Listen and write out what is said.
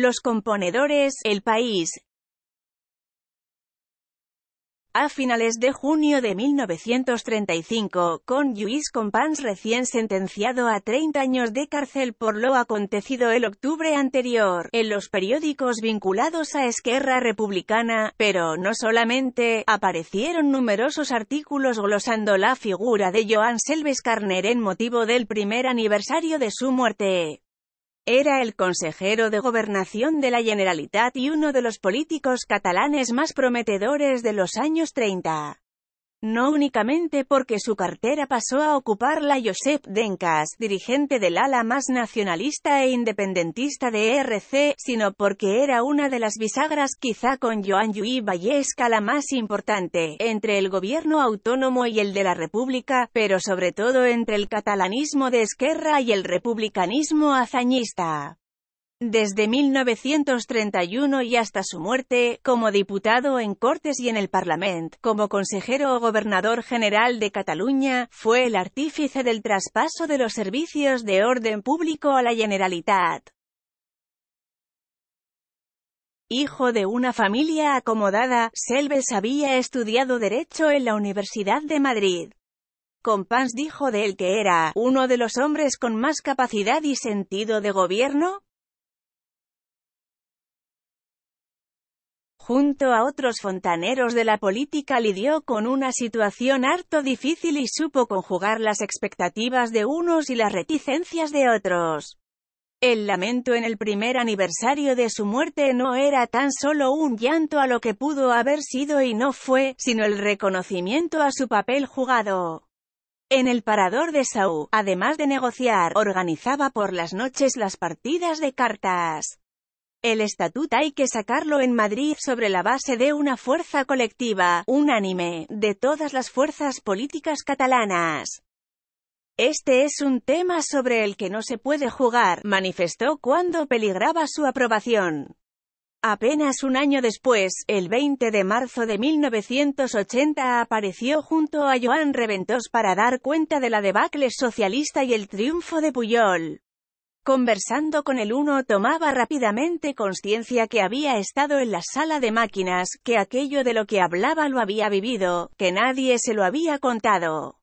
Los componedores, El País. A finales de junio de 1935, con Lluís Compans recién sentenciado a 30 años de cárcel por lo acontecido el octubre anterior, en los periódicos vinculados a Esquerra Republicana, pero no solamente, aparecieron numerosos artículos glosando la figura de Joan Selves Carner en motivo del primer aniversario de su muerte. Era el consejero de gobernación de la Generalitat y uno de los políticos catalanes más prometedores de los años 30 no únicamente porque su cartera pasó a ocuparla la Josep Denkas, dirigente del ala más nacionalista e independentista de ERC, sino porque era una de las bisagras quizá con Joan Lluís Vallesca la más importante, entre el gobierno autónomo y el de la República, pero sobre todo entre el catalanismo de Esquerra y el republicanismo azañista desde 1931 y hasta su muerte, como diputado en Cortes y en el Parlamento, como consejero o gobernador general de Cataluña, fue el artífice del traspaso de los servicios de orden público a la Generalitat. Hijo de una familia acomodada, Selves había estudiado Derecho en la Universidad de Madrid. Compans dijo de él que era «uno de los hombres con más capacidad y sentido de gobierno junto a otros fontaneros de la política lidió con una situación harto difícil y supo conjugar las expectativas de unos y las reticencias de otros. El lamento en el primer aniversario de su muerte no era tan solo un llanto a lo que pudo haber sido y no fue, sino el reconocimiento a su papel jugado. En el parador de Saúl, además de negociar, organizaba por las noches las partidas de cartas. El estatut hay que sacarlo en Madrid sobre la base de una fuerza colectiva, unánime, de todas las fuerzas políticas catalanas. Este es un tema sobre el que no se puede jugar, manifestó cuando peligraba su aprobación. Apenas un año después, el 20 de marzo de 1980 apareció junto a Joan Reventós para dar cuenta de la debacle socialista y el triunfo de Puyol. Conversando con el uno tomaba rápidamente conciencia que había estado en la sala de máquinas, que aquello de lo que hablaba lo había vivido, que nadie se lo había contado.